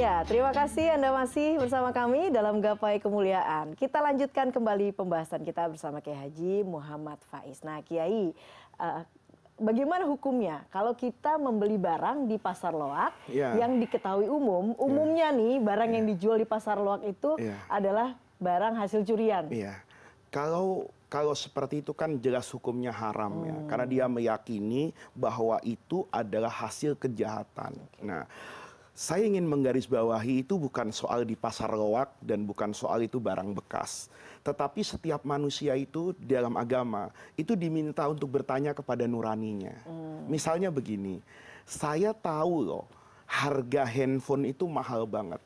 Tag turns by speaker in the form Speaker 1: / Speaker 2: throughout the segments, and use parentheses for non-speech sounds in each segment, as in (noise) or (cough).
Speaker 1: Ya terima kasih Anda masih bersama kami dalam Gapai Kemuliaan. Kita lanjutkan kembali pembahasan kita bersama Kiai Haji Muhammad Faiz. Nah, Kiai, uh, bagaimana hukumnya kalau kita membeli barang di pasar loak ya. yang diketahui umum, umumnya ya. nih barang ya. yang dijual di pasar loak itu ya. adalah barang hasil curian.
Speaker 2: Iya. Kalau kalau seperti itu kan jelas hukumnya haram ya. hmm. ya, karena dia meyakini bahwa itu adalah hasil kejahatan. Okay. Nah, saya ingin menggarisbawahi itu bukan soal di pasar loak dan bukan soal itu barang bekas. Tetapi setiap manusia itu dalam agama itu diminta untuk bertanya kepada nuraninya. Hmm. Misalnya begini, saya tahu loh harga handphone itu mahal banget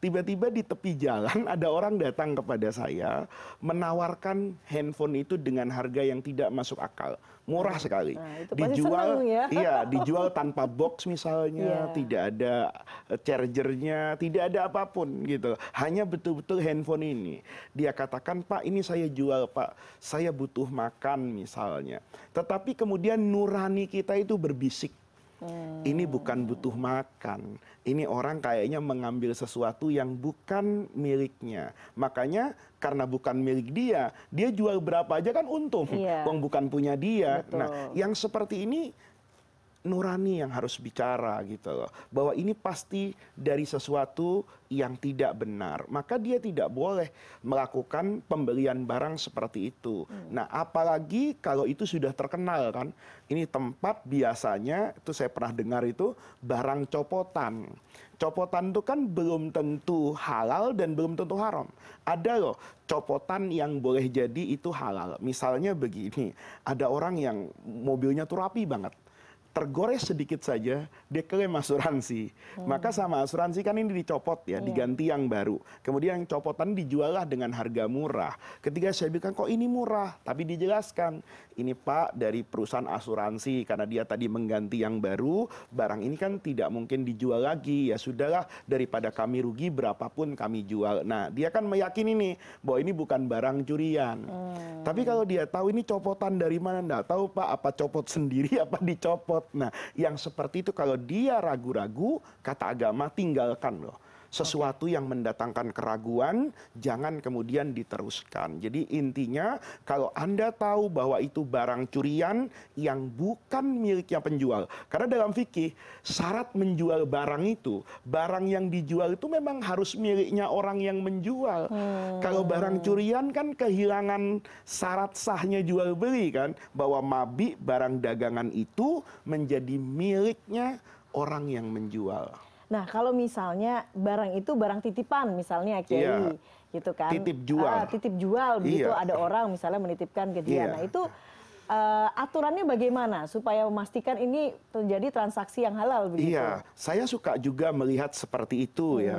Speaker 2: tiba tiba di tepi jalan ada orang datang kepada saya menawarkan handphone itu dengan harga yang tidak masuk akal murah nah, sekali nah, dijual ya. (laughs) iya dijual tanpa box misalnya iya. tidak ada eh, chargernya tidak ada apapun gitu hanya betul betul handphone ini dia katakan pak ini saya jual pak saya butuh makan misalnya tetapi kemudian nurani kita itu berbisik ini bukan butuh makan ini orang kayaknya mengambil sesuatu yang bukan miliknya makanya karena bukan milik dia dia jual berapa aja kan untung uang iya. bukan punya dia nah yang seperti ini nurani yang harus bicara gitu loh bahwa ini pasti dari sesuatu yang tidak benar maka dia tidak boleh melakukan pembelian barang seperti itu hmm. nah apalagi kalau itu sudah terkenal kan ini tempat biasanya itu saya pernah dengar itu barang copotan copotan itu kan belum tentu halal dan belum tentu haram ada loh copotan yang boleh jadi itu halal misalnya begini ada orang yang mobilnya tuh rapi banget tergores sedikit saja dia klaim asuransi oh. maka sama asuransi kan ini dicopot ya iya. diganti yang baru kemudian yang copotan dijual lah dengan harga murah ketika saya bilang kok ini murah tapi dijelaskan ini pak dari perusahaan asuransi karena dia tadi mengganti yang baru barang ini kan tidak mungkin dijual lagi ya sudahlah daripada kami rugi berapapun kami jual nah dia kan meyakini nih bahwa ini bukan barang curian hmm. tapi kalau dia tahu ini copotan dari mana enggak tahu pak apa copot sendiri (laughs) apa dicopot nah yang seperti itu kalau dia ragu ragu kata agama tinggalkan loh sesuatu yang mendatangkan keraguan jangan kemudian diteruskan jadi intinya kalau anda tahu bahwa itu barang curian yang bukan miliknya penjual karena dalam fikih syarat menjual barang itu barang yang dijual itu memang harus miliknya orang yang menjual hmm. kalau barang curian kan kehilangan syarat sahnya jual beli kan bahwa mabi barang dagangan itu menjadi miliknya orang yang menjual.
Speaker 1: Nah, kalau misalnya barang itu barang titipan misalnya Kiai iya. gitu kan. Titip jual. Ah, titip jual begitu iya. ada orang misalnya menitipkan ke dia. Nah, iya. Nah, itu uh, aturannya bagaimana supaya memastikan ini terjadi transaksi yang halal begitu? Iya,
Speaker 2: saya suka juga melihat seperti itu hmm. ya.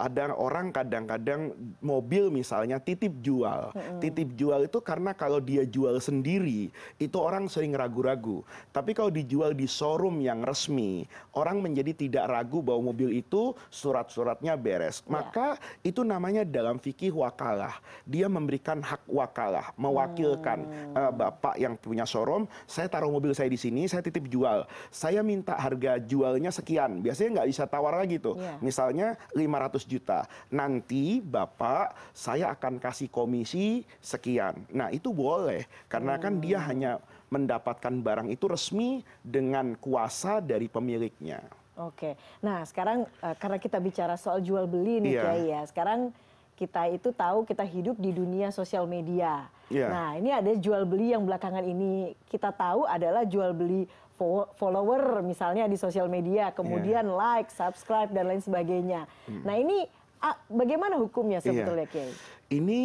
Speaker 2: Ada orang kadang-kadang mobil misalnya titip jual. Hmm. Titip jual itu karena kalau dia jual sendiri itu orang sering ragu-ragu. Tapi kalau dijual di showroom yang resmi, orang menjadi tidak ragu bahwa mobil itu surat-suratnya beres. Ya. Maka ya. itu namanya dalam fikih wakalah. Dia memberikan hak wakalah, mewakilkan hmm. uh, bapak yang punya showroom, saya taruh mobil saya di sini, saya titip jual. Saya minta harga jualnya sekian. Biasanya nggak bisa tawar lagi tuh. Yeah. Misalnya 500 juta. Nanti Bapak saya akan kasih komisi sekian. Nah itu boleh. Karena hmm. kan dia oh. hanya mendapatkan barang itu resmi dengan kuasa dari pemiliknya.
Speaker 1: Oke, nah sekarang eh, karena kita bicara soal jual beli nih yeah. Kiai ya, sekarang kita itu tahu kita hidup di dunia sosial media. Yeah. Nah, ini ada jual beli yang belakangan ini kita tahu adalah jual beli follower misalnya di sosial media, kemudian yeah. like, subscribe dan lain sebagainya. Hmm. Nah, ini bagaimana hukumnya iya. sebetulnya, yeah.
Speaker 2: Ini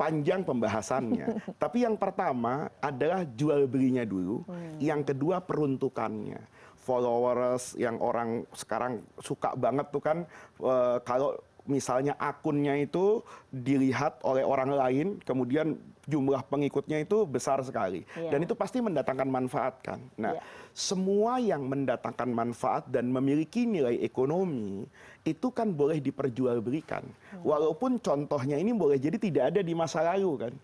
Speaker 2: panjang pembahasannya. (laughs) Tapi yang pertama adalah jual belinya dulu, hmm. yang kedua peruntukannya. Followers yang orang sekarang suka banget tuh kan eh, kalau misalnya akunnya itu dilihat oleh orang lain kemudian jumlah pengikutnya itu besar sekali iya. dan itu pasti mendatangkan manfaat kan nah iya. semua yang mendatangkan manfaat dan memiliki nilai ekonomi itu kan boleh diperjualbelikan hmm. walaupun contohnya ini boleh jadi tidak ada di masa lalu kan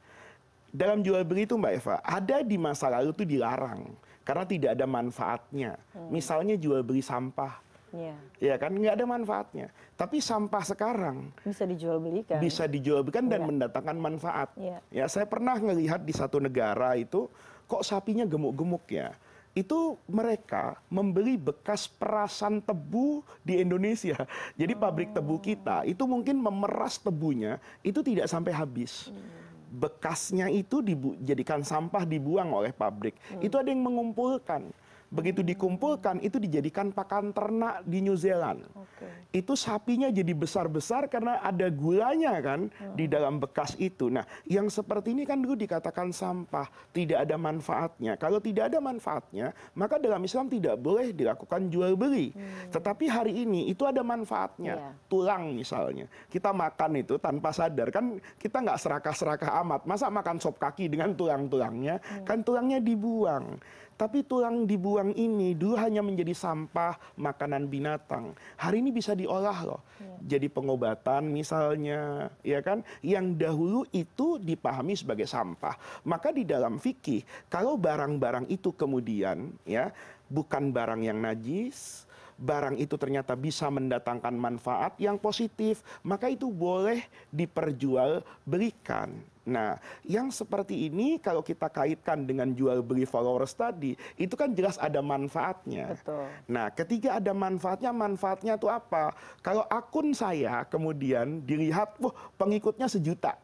Speaker 2: dalam jual beli itu Mbak Eva ada di masa lalu itu dilarang karena tidak ada manfaatnya hmm. misalnya jual beli sampah ya kan nggak ada manfaatnya tapi sampah sekarang
Speaker 1: bisa dijual belikan bisa
Speaker 2: dijual belikan dan iya. mendatangkan manfaat iya. ya saya pernah melihat di satu negara itu kok sapinya gemuk gemuk ya itu mereka membeli bekas perasan tebu di Indonesia. Jadi pabrik tebu oh. kita itu mungkin memeras tebunya itu tidak sampai habis. Hmm. Bekasnya itu dijadikan sampah dibuang oleh pabrik. Hmm. Itu ada yang mengumpulkan begitu dikumpulkan itu dijadikan pakan ternak di New Zealand itu sapinya jadi besar besar karena ada gulanya kan hmm. di dalam bekas itu nah yang seperti ini kan dulu dikatakan sampah tidak ada manfaatnya kalau tidak ada manfaatnya maka dalam Islam tidak boleh dilakukan jual beli hmm. tetapi hari ini itu ada manfaatnya iya. tulang misalnya kita makan itu tanpa sadar kan kita nggak serakah serakah amat masa makan sop kaki dengan tulang tulangnya hmm. kan tulangnya dibuang tapi tulang dibuang ini dulu hanya menjadi sampah makanan binatang. Hari ini bisa diolah loh. Iya. Jadi pengobatan misalnya, ya kan? Yang dahulu itu dipahami sebagai sampah. Maka di dalam fikih, kalau barang-barang itu kemudian ya bukan barang yang najis, barang itu ternyata bisa mendatangkan manfaat yang positif, maka itu boleh diperjual belikan. Nah, yang seperti ini kalau kita kaitkan dengan jual beli followers tadi, itu kan jelas ada manfaatnya. Betul. Nah, ketika ada manfaatnya, manfaatnya itu apa? Kalau akun saya kemudian dilihat, wah pengikutnya sejuta,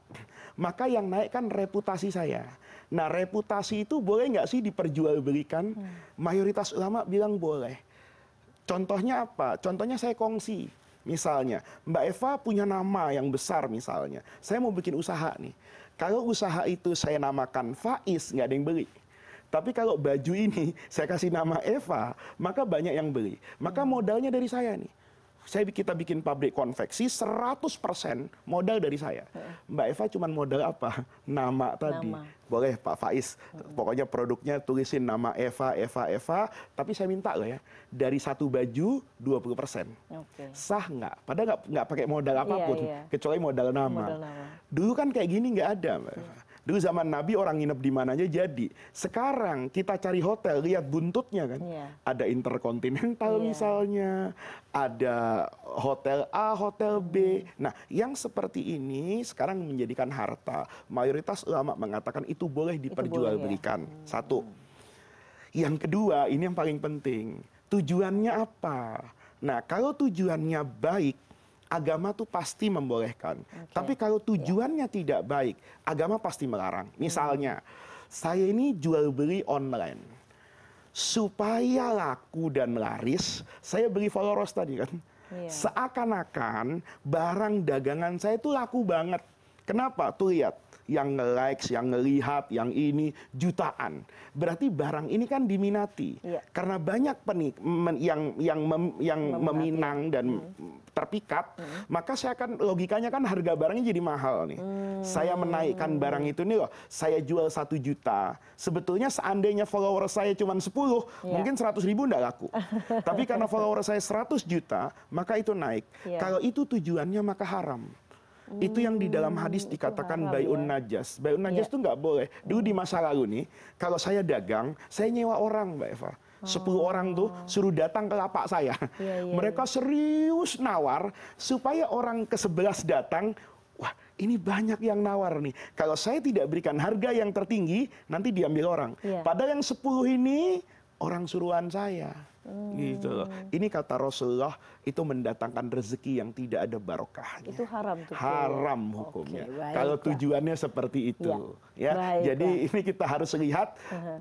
Speaker 2: maka yang naik kan reputasi saya. Nah, reputasi itu boleh nggak sih diperjualbelikan? Hmm. Mayoritas ulama bilang boleh contohnya apa contohnya saya kongsi misalnya mbak eva punya nama yang besar misalnya saya mau bikin usaha nih kalau usaha itu saya namakan faiz nggak ada yang beli tapi kalau baju ini (laughs) saya kasih nama Eva, maka banyak yang beli. Maka modalnya dari saya nih saya kita bikin pabrik konveksi 100% modal dari saya. Mbak Eva cuman modal apa? (laughs) Nama tadi. Nama. Boleh Pak Faiz, pokoknya produknya tulisin nama Eva, Eva, Eva. Tapi saya minta loh ya, dari satu baju 20%. Okay. Sah nggak? Padahal nggak pakai modal iya, apapun, iya, iya. kecuali modal nama. modal nama. Dulu kan kayak gini nggak ada Mbak Eva. Dulu zaman Nabi orang nginep di mananya jadi. Sekarang kita cari hotel, lihat buntutnya kan. Yeah. Ada Interkontinental yeah. misalnya, ada hotel A, hotel B. Hmm. Nah, yang seperti ini sekarang menjadikan harta. Mayoritas ulama mengatakan itu boleh diperjualbelikan. Ya. Satu. Yang kedua, ini yang paling penting. Tujuannya apa? Nah, kalau tujuannya baik, agama tuh pasti membolehkan. Okay. Tapi kalau tujuannya yeah. tidak baik, agama pasti melarang. Misalnya, hmm. saya ini jual beli online. Supaya laku dan laris, saya beli followers tadi kan. Yeah. Seakan-akan barang dagangan saya itu laku banget. Kenapa? Tuh lihat, yang nge likes yang ngelihat yang ini jutaan berarti barang ini kan diminati iya. karena banyak penik yang yang meminang dan hmm. terpikat hmm. maka saya akan logikanya kan harga barangnya jadi mahal nih hmm. saya menaikkan barang itu nih loh saya jual satu juta sebetulnya seandainya follower saya cuma 10 iya. mungkin 100 ribu enggak laku (laughs) tapi karena follower saya 100 juta maka itu naik iya. kalau itu tujuannya maka haram itu yang di dalam hadis dikatakan hmm, bayun iya. najas bayun iya. najas itu nggak boleh dulu di masa lalu nih kalau saya dagang saya nyewa orang mbak eva sepuluh oh. orang tuh suruh datang ke lapak saya. Iya, Mereka serius nawar supaya orang ke sebelas datang. Wah ini banyak yang nawar nih. Kalau saya tidak berikan harga yang tertinggi nanti diambil orang. Padahal yang sepuluh ini orang suruhan saya
Speaker 1: hmm. gitu loh
Speaker 2: ini kata rasulullah itu mendatangkan rezeki yang tidak ada barokahnya
Speaker 1: itu haram tuh haram
Speaker 2: hukumnya Oke, kalau tujuannya seperti itu ya, ya. jadi ini kita harus lihat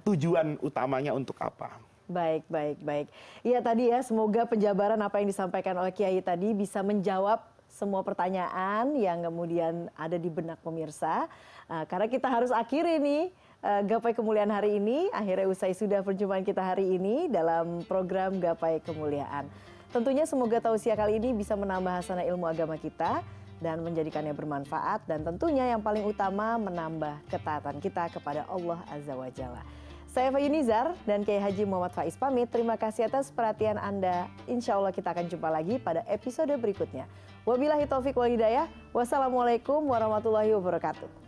Speaker 2: tujuan utamanya untuk apa
Speaker 1: Baik, baik, baik. Iya tadi ya, semoga penjabaran apa yang disampaikan oleh Kiai tadi bisa menjawab semua pertanyaan yang kemudian ada di benak pemirsa. Nah, karena kita harus akhiri nih Eh, Gapai Kemuliaan hari ini. Akhirnya usai sudah perjumpaan kita hari ini dalam program Gapai Kemuliaan. Tentunya semoga tausiah kali ini bisa menambah hasana ilmu agama kita dan menjadikannya bermanfaat dan tentunya yang paling utama menambah ketaatan kita kepada Allah Azza wa Jalla. Saya Nizar dan Kiai Haji Muhammad Faiz pamit. Terima kasih atas perhatian Anda. Insya Allah kita akan jumpa lagi pada episode berikutnya. Wabillahi taufik wal hidayah. Wassalamualaikum warahmatullahi wabarakatuh.